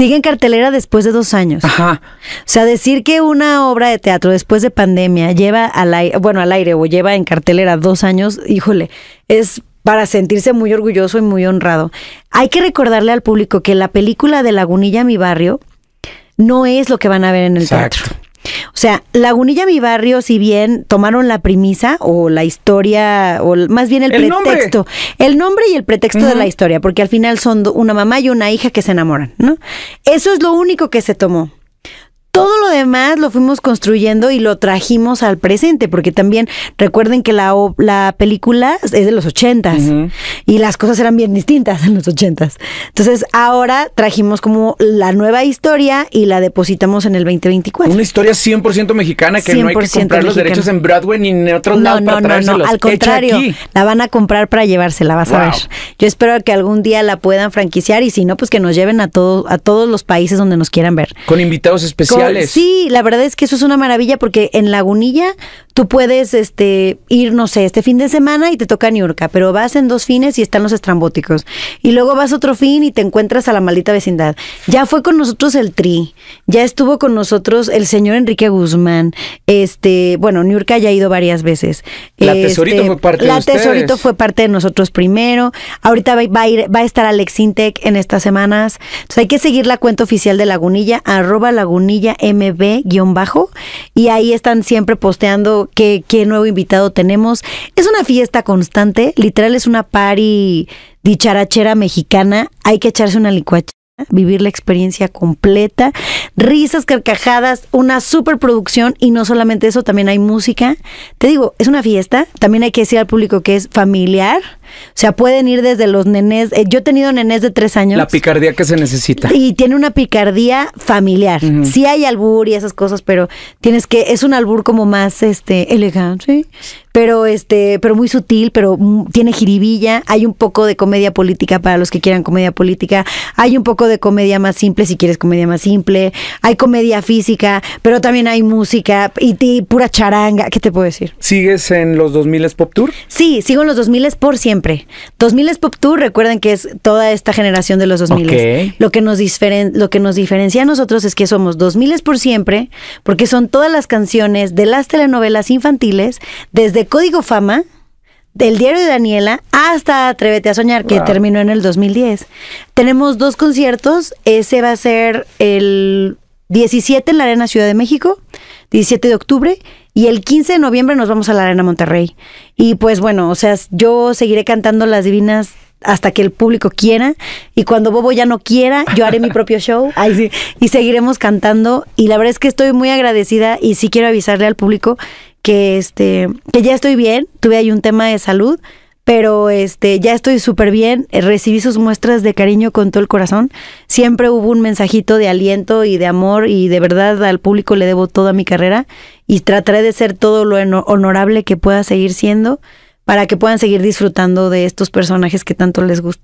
sigue en cartelera después de dos años. O sea, decir que una obra de teatro después de pandemia lleva al aire, bueno, al aire o lleva en cartelera dos años, híjole, es para sentirse muy orgulloso y muy honrado. Hay que recordarle al público que la película de Lagunilla Mi Barrio no es lo que van a ver en el teatro. O sea, Lagunilla Mi Barrio, si bien tomaron la premisa o la historia, o más bien el, pretexto, el nombre y el pretexto de la historia, porque al final son una mamá y una hija que se enamoran, ¿no? Eso es lo único que se tomó. Todo lo demás lo fuimos construyendo y lo trajimos al presente, porque también recuerden que la, la película es de los ochentas y las cosas eran bien distintas en los ochentas. Entonces ahora trajimos como la nueva historia y la depositamos en el 2024. Una historia 100% mexicana que no hay que comprar los derechos en Broadway ni en otro lado no, para no, no, no, al contrario, la van a comprar para llevársela, vas a ver. Yo espero que algún día la puedan franquiciar y si no, pues que nos lleven a, a todos los países donde nos quieran ver. Con invitados especiales. sí, la verdad es que eso es una maravilla porque en Lagunilla Tú puedes este, ir, no sé, este fin de semana y te toca Niurka, pero vas en dos fines y están los estrambóticos. Y luego vas otro fin y te encuentras a la maldita vecindad. Ya fue con nosotros el Tri, ya estuvo con nosotros el señor Enrique Guzmán. Este, bueno, Niurka ya ha ido varias veces. La Tesorito fue parte de ustedes. Tesorito fue parte de nosotros primero. Ahorita va, a, va a estar Alex Intec en estas semanas. Entonces hay que seguir la cuenta oficial de Lagunilla, arroba lagunilla mb-bajo. Y ahí están siempre posteando qué, qué nuevo invitado tenemos. Es una fiesta constante, literal es una party dicharachera mexicana. Hay que echarse una licuacha vivir la experiencia completa, risas, carcajadas, una superproducción y no solamente eso, también hay música. Te digo, es una fiesta, también hay que decir al público que es familiar o sea, pueden ir desde los nenes eh, yo he tenido nenés de tres años. La picardía que se necesita. Y tiene una picardía familiar. Sí hay albur y esas cosas, pero tienes que, es un albur como más este elegante, pero este, pero muy sutil, pero tiene jiribilla, hay un poco de comedia política para los que quieran comedia política, hay un poco de comedia más simple si quieres comedia más simple, hay comedia física, pero también hay música y, y pura charanga, ¿qué te puedo decir? ¿Sigues en los 2000 Pop Tour? Sí, sigo en los 2000 por siempre 2000 es Pop Tour, recuerden que es toda esta generación de los 2000. Okay. Lo, que nos diferen, lo que nos diferencia a nosotros es que somos 2000 es por siempre, porque son todas las canciones de las telenovelas infantiles, desde Código Fama, del diario de Daniela hasta Atrévete a Soñar, que terminó en el 2010. Tenemos dos conciertos, ese va a ser el 17 en la Arena Ciudad de México, 17 de octubre, y el 15 de noviembre nos vamos a la Arena Monterrey. Y pues bueno, o sea, yo seguiré cantando las divinas hasta que el público quiera. Y cuando Bobo ya no quiera, yo haré mi propio show. sí. Y seguiremos cantando. Y la verdad es que estoy muy agradecida y sí quiero avisarle al público que este que ya estoy bien. Tuve ahí un tema de salud pero este, ya estoy súper bien, eh, recibí sus muestras de cariño con todo el corazón, siempre hubo un mensajito de aliento y de amor y de verdad al público le debo toda mi carrera y trataré de ser todo lo honorable que pueda seguir siendo para que puedan seguir disfrutando de estos personajes que tanto les gusta.